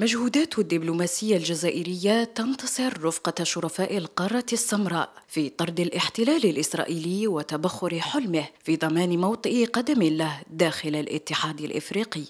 مجهودات الدبلوماسية الجزائرية تنتصر رفقة شرفاء القارة السمراء في طرد الاحتلال الإسرائيلي وتبخر حلمه في ضمان موطئ قدم له داخل الاتحاد الإفريقي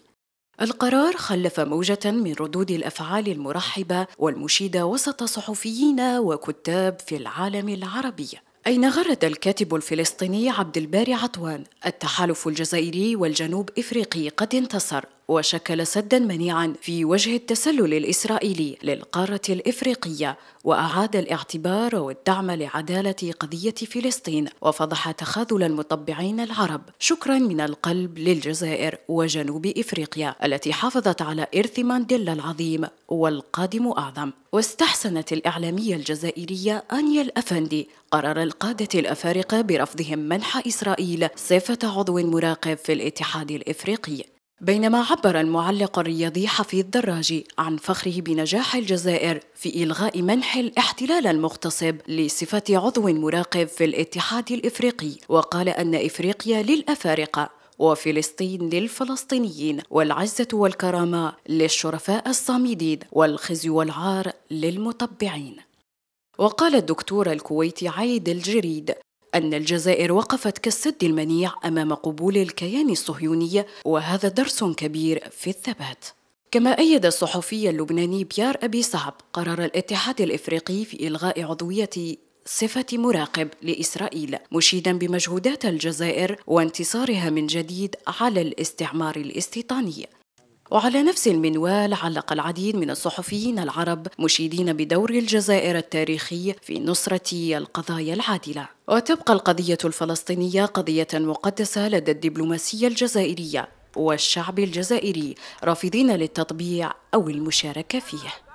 القرار خلف موجة من ردود الأفعال المرحبة والمشيدة وسط صحفيين وكتاب في العالم العربي أين غرد الكاتب الفلسطيني عبد الباري عطوان التحالف الجزائري والجنوب إفريقي قد انتصر وشكل سدا منيعا في وجه التسلل الإسرائيلي للقارة الإفريقية وأعاد الاعتبار والدعم لعدالة قضية فلسطين وفضح تخاذل المطبعين العرب شكرا من القلب للجزائر وجنوب إفريقيا التي حافظت على إرث مانديلا العظيم والقادم أعظم واستحسنت الإعلامية الجزائرية آنيا الأفندي قرار القادة الأفارقة برفضهم منح إسرائيل صفة عضو مراقب في الاتحاد الإفريقي بينما عبر المعلق الرياضي حفيظ دراجي عن فخره بنجاح الجزائر في إلغاء منح الاحتلال المغتصب لصفة عضو مراقب في الاتحاد الإفريقي وقال أن إفريقيا للأفارقة وفلسطين للفلسطينيين والعزة والكرامة للشرفاء الصامدين والخزي والعار للمطبعين وقال الدكتور الكويتي عيد الجريد أن الجزائر وقفت كالسد المنيع أمام قبول الكيان الصهيوني وهذا درس كبير في الثبات كما أيد الصحفي اللبناني بيار أبي صعب قرار الاتحاد الإفريقي في إلغاء عضوية صفة مراقب لإسرائيل مشيدا بمجهودات الجزائر وانتصارها من جديد على الاستعمار الاستيطاني وعلى نفس المنوال علق العديد من الصحفيين العرب مشيدين بدور الجزائر التاريخي في نصرة القضايا العادلة وتبقى القضية الفلسطينية قضية مقدسة لدى الدبلوماسية الجزائرية والشعب الجزائري رافضين للتطبيع أو المشاركة فيه